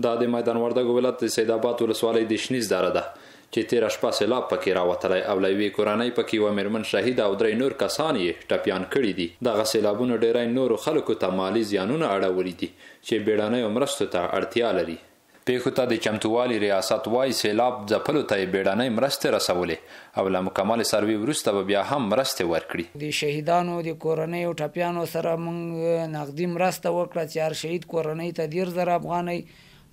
دا د میدان وردګ ولایت د سید آباد ولسوالۍ د شنیز دره ده چې تیر شپه سیلاب پکې راوتلی او لوی کورنۍ پکې و مرمن شهید او درې نور کسان یې ټپیان کړي دي دغه سیلابونه ډیری نور خلکو ته مالی زیانونه اړولي دي چې بیړنۍ مرستو ته اړتیا لري پیښو ته د چمتووالي ریاست وای سیلاب ځپلو ته بیړنۍ مرستې رسولې او له مکمل سروي وروسته به بیا هم مرستې ورکړي د شهیدانو د کورنۍ او ټپیانو سره موږ نقدي مرسته وکړه چې هر شهید کورنۍ ته ډیر زر افغانۍ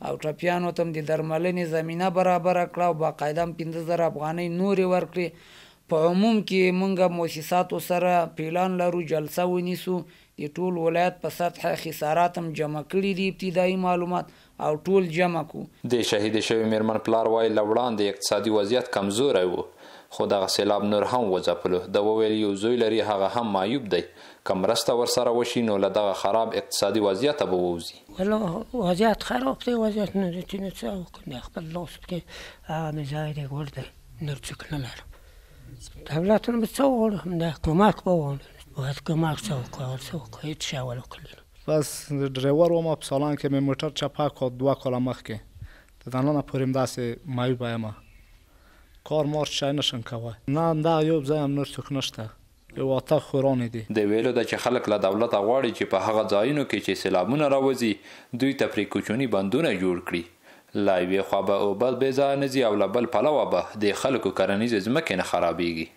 او ټپیانو ته د درملنې زمینه برابره کړه او باقاعده هم پنځه زره افغانۍ نورې ورکړې په عموم کې موږ موسساتو سره پیلان لرو جلسه ونیسو د ټول ولایت په سطحه خسارات هم جمع کړي دي ابتدایي معلومات او ټول جمع کو د شهید شوی میرمن پلار وای لوړان د اقتصادي وضعیت کمزوري وو خو دغه سیلاب نور هم وځپلو د وویل یو زوی لري هغه هم معیوب دی که مرسته ورسره وشي نو له دغه خراب اقتصادي وضعیته به ووځي والله وضعیت خراب دی وضعیت نه دی چې نه څه وکړم خپل لاس کې هغه مې ځای دی ګور دی نور څه نه لرم دولت به څه وغواړم د حکومت به وغواړم باید حکومت څه وکړي څه وکړي هېڅ شی ونه کړل بس ډرایور وم په سالان کې مې موټر چپا کړ دوه کاله مخکې د دننه پورې همداسې مایوبه یم کار مار شای نشن کوه نه دا یو ځای هم نور څوک نشته یو اته خورانې دي د ویلو د چې خلک له دولت غواړي چې په هغه ځایونو کې چې سیلابونه راوځي دوی ته پرې کوچونی بندونه جوړ کړي لا یوې خوا به اوبه بې ځایه نه ځي او له بل پلوه به د خلکو کرنیزې ځمکې نه خرابیږي